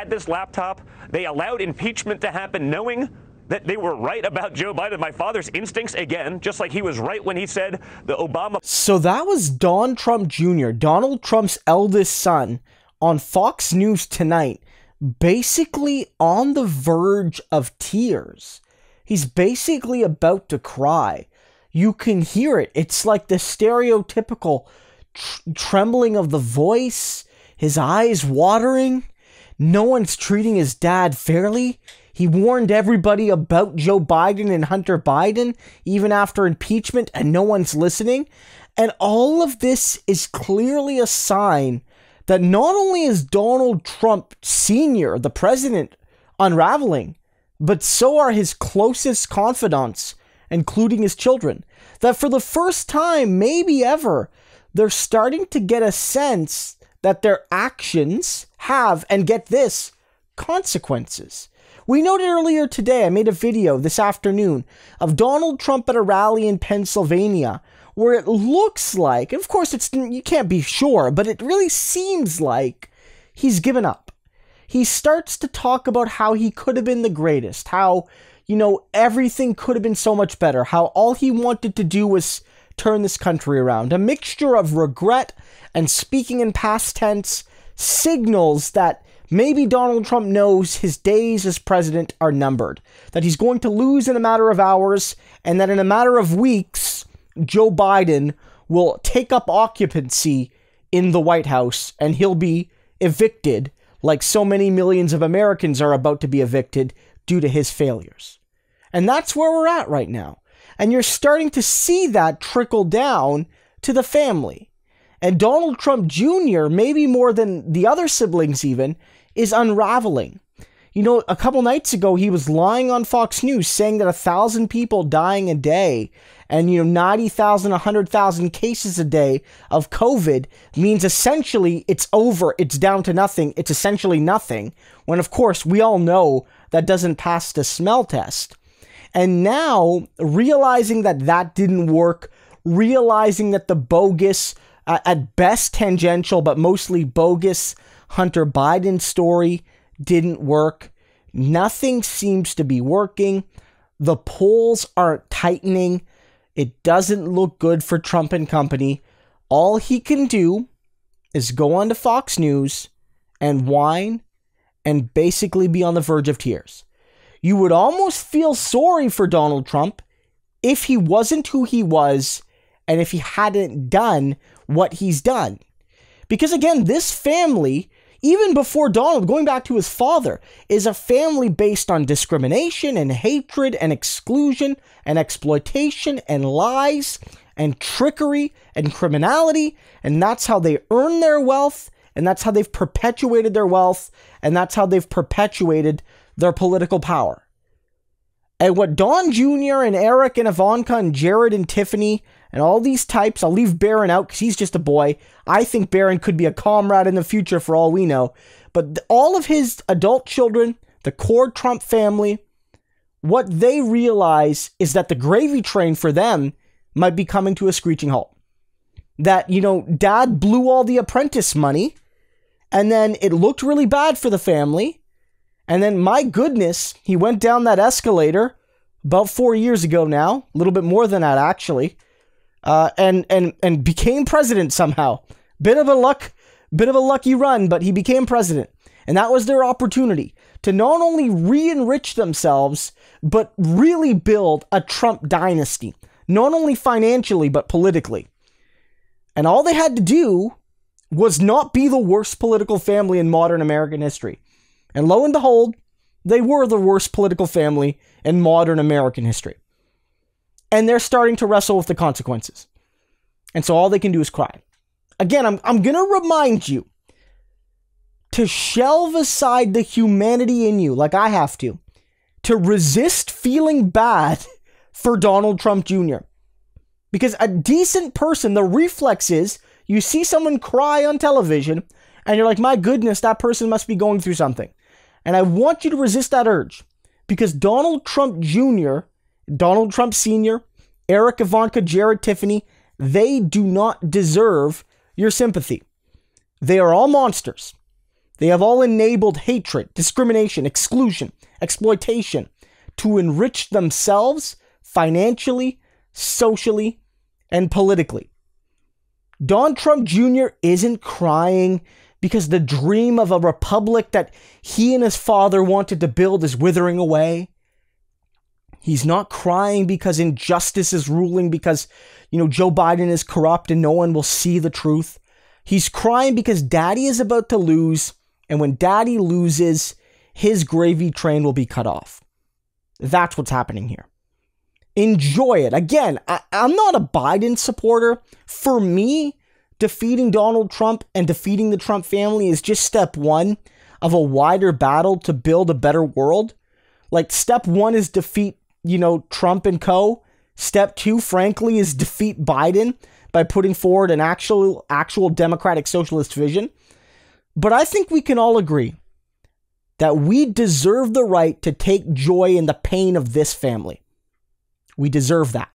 At this laptop, they allowed impeachment to happen knowing that they were right about Joe Biden. My father's instincts, again, just like he was right when he said the Obama. So that was Don Trump Jr., Donald Trump's eldest son, on Fox News tonight, basically on the verge of tears. He's basically about to cry. You can hear it. It's like the stereotypical tr trembling of the voice, his eyes watering no one's treating his dad fairly. He warned everybody about Joe Biden and Hunter Biden, even after impeachment, and no one's listening. And all of this is clearly a sign that not only is Donald Trump Sr., the president, unraveling, but so are his closest confidants, including his children. That for the first time, maybe ever, they're starting to get a sense that their actions have, and get this, consequences. We noted earlier today, I made a video this afternoon of Donald Trump at a rally in Pennsylvania where it looks like, of course it's you can't be sure, but it really seems like he's given up. He starts to talk about how he could have been the greatest, how you know everything could have been so much better, how all he wanted to do was turn this country around. A mixture of regret and speaking in past tense signals that maybe Donald Trump knows his days as president are numbered, that he's going to lose in a matter of hours, and that in a matter of weeks, Joe Biden will take up occupancy in the White House and he'll be evicted, like so many millions of Americans are about to be evicted due to his failures. And that's where we're at right now. And you're starting to see that trickle down to the family. And Donald Trump Jr., maybe more than the other siblings even, is unraveling. You know, a couple nights ago, he was lying on Fox News saying that a thousand people dying a day and, you know, 90,000, 100,000 cases a day of COVID means essentially it's over, it's down to nothing, it's essentially nothing. When, of course, we all know that doesn't pass the smell test. And now, realizing that that didn't work, realizing that the bogus uh, at best tangential, but mostly bogus Hunter Biden story didn't work. Nothing seems to be working. The polls aren't tightening. It doesn't look good for Trump and company. All he can do is go on to Fox News and whine and basically be on the verge of tears. You would almost feel sorry for Donald Trump if he wasn't who he was and if he hadn't done what he's done. Because again, this family, even before Donald, going back to his father, is a family based on discrimination and hatred and exclusion and exploitation and lies and trickery and criminality. And that's how they earn their wealth. And that's how they've perpetuated their wealth. And that's how they've perpetuated their political power. And what Don Jr. and Eric and Ivanka and Jared and Tiffany and all these types, I'll leave Baron out because he's just a boy. I think Baron could be a comrade in the future for all we know. But all of his adult children, the core Trump family, what they realize is that the gravy train for them might be coming to a screeching halt. That, you know, dad blew all the apprentice money and then it looked really bad for the family and then, my goodness, he went down that escalator about four years ago now, a little bit more than that actually, uh, and and and became president somehow. Bit of a luck, bit of a lucky run, but he became president, and that was their opportunity to not only re-enrich themselves but really build a Trump dynasty, not only financially but politically. And all they had to do was not be the worst political family in modern American history. And lo and behold, they were the worst political family in modern American history. And they're starting to wrestle with the consequences. And so all they can do is cry. Again, I'm, I'm going to remind you to shelve aside the humanity in you, like I have to, to resist feeling bad for Donald Trump Jr. Because a decent person, the reflex is you see someone cry on television and you're like, my goodness, that person must be going through something. And I want you to resist that urge because Donald Trump Jr., Donald Trump Sr., Eric, Ivanka, Jared, Tiffany, they do not deserve your sympathy. They are all monsters. They have all enabled hatred, discrimination, exclusion, exploitation to enrich themselves financially, socially, and politically. Don Trump Jr. isn't crying because the dream of a republic that he and his father wanted to build is withering away. He's not crying because injustice is ruling because, you know, Joe Biden is corrupt and no one will see the truth. He's crying because daddy is about to lose. And when daddy loses, his gravy train will be cut off. That's what's happening here. Enjoy it. Again, I, am not a Biden supporter. For me, defeating Donald Trump and defeating the Trump family is just step one of a wider battle to build a better world. Like, step one is defeat, you know, Trump and co. Step two, frankly, is defeat Biden by putting forward an actual, actual democratic socialist vision. But I think we can all agree that we deserve the right to take joy in the pain of this family. We deserve that.